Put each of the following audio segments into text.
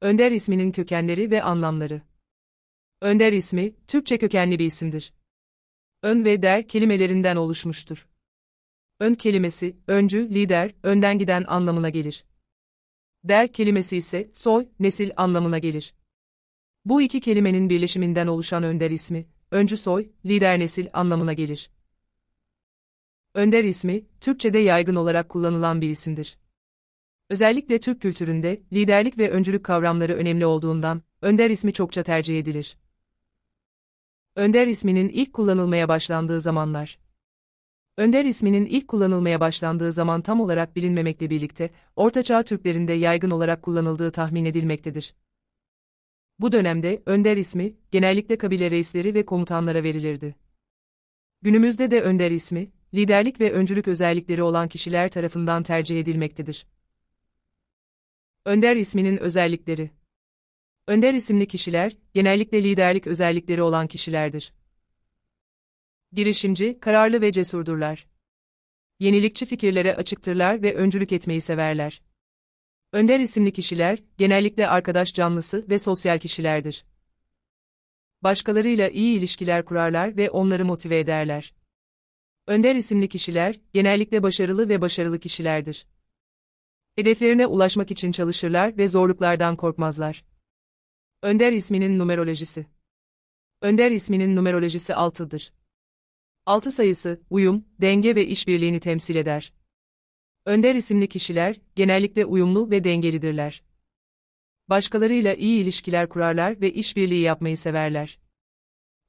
Önder isminin kökenleri ve anlamları. Önder ismi, Türkçe kökenli bir isimdir. Ön ve der kelimelerinden oluşmuştur. Ön kelimesi, öncü, lider, önden giden anlamına gelir. Der kelimesi ise, soy, nesil anlamına gelir. Bu iki kelimenin birleşiminden oluşan önder ismi, öncü soy, lider nesil anlamına gelir. Önder ismi, Türkçe'de yaygın olarak kullanılan bir isimdir. Özellikle Türk kültüründe liderlik ve öncülük kavramları önemli olduğundan önder ismi çokça tercih edilir. Önder isminin ilk kullanılmaya başlandığı zamanlar Önder isminin ilk kullanılmaya başlandığı zaman tam olarak bilinmemekle birlikte, Ortaçağ Türklerinde yaygın olarak kullanıldığı tahmin edilmektedir. Bu dönemde önder ismi genellikle kabile reisleri ve komutanlara verilirdi. Günümüzde de önder ismi liderlik ve öncülük özellikleri olan kişiler tarafından tercih edilmektedir. Önder isminin özellikleri Önder isimli kişiler, genellikle liderlik özellikleri olan kişilerdir. Girişimci, kararlı ve cesurdurlar. Yenilikçi fikirlere açıktırlar ve öncülük etmeyi severler. Önder isimli kişiler, genellikle arkadaş canlısı ve sosyal kişilerdir. Başkalarıyla iyi ilişkiler kurarlar ve onları motive ederler. Önder isimli kişiler, genellikle başarılı ve başarılı kişilerdir hedeflerine ulaşmak için çalışırlar ve zorluklardan korkmazlar. Önder isminin numerolojisi Önder isminin numerolojisi 6'dır. 6 sayısı, uyum, denge ve işbirliğini temsil eder. Önder isimli kişiler, genellikle uyumlu ve dengelidirler. Başkalarıyla iyi ilişkiler kurarlar ve işbirliği yapmayı severler.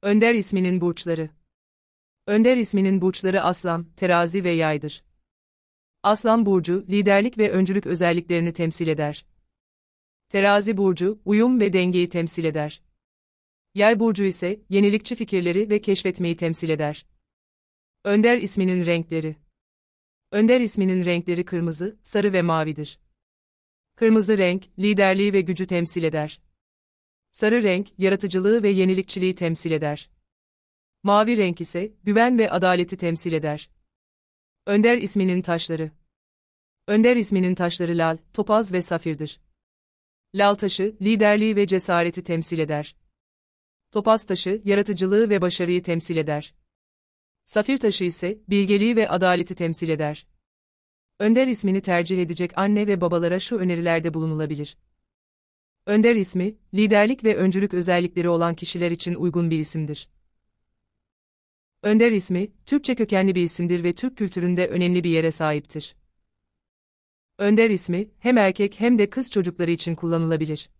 Önder isminin burçları Önder isminin burçları aslan, terazi ve yaydır. Aslan burcu liderlik ve öncülük özelliklerini temsil eder. Terazi burcu uyum ve dengeyi temsil eder. Yer burcu ise yenilikçi fikirleri ve keşfetmeyi temsil eder. Önder isminin renkleri. Önder isminin renkleri kırmızı, sarı ve mavidir. Kırmızı renk liderliği ve gücü temsil eder. Sarı renk yaratıcılığı ve yenilikçiliği temsil eder. Mavi renk ise güven ve adaleti temsil eder. Önder isminin taşları. Önder isminin taşları lal, topaz ve safirdir. Lal taşı, liderliği ve cesareti temsil eder. Topaz taşı, yaratıcılığı ve başarıyı temsil eder. Safir taşı ise, bilgeliği ve adaleti temsil eder. Önder ismini tercih edecek anne ve babalara şu önerilerde bulunulabilir. Önder ismi, liderlik ve öncülük özellikleri olan kişiler için uygun bir isimdir. Önder ismi, Türkçe kökenli bir isimdir ve Türk kültüründe önemli bir yere sahiptir. Önder ismi hem erkek hem de kız çocukları için kullanılabilir.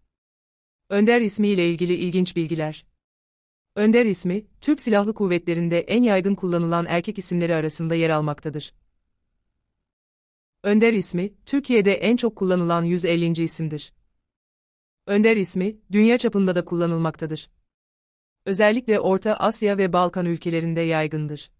Önder ismiyle ilgili ilginç bilgiler. Önder ismi, Türk Silahlı Kuvvetleri'nde en yaygın kullanılan erkek isimleri arasında yer almaktadır. Önder ismi, Türkiye'de en çok kullanılan 150. isimdir. Önder ismi, dünya çapında da kullanılmaktadır. Özellikle Orta Asya ve Balkan ülkelerinde yaygındır.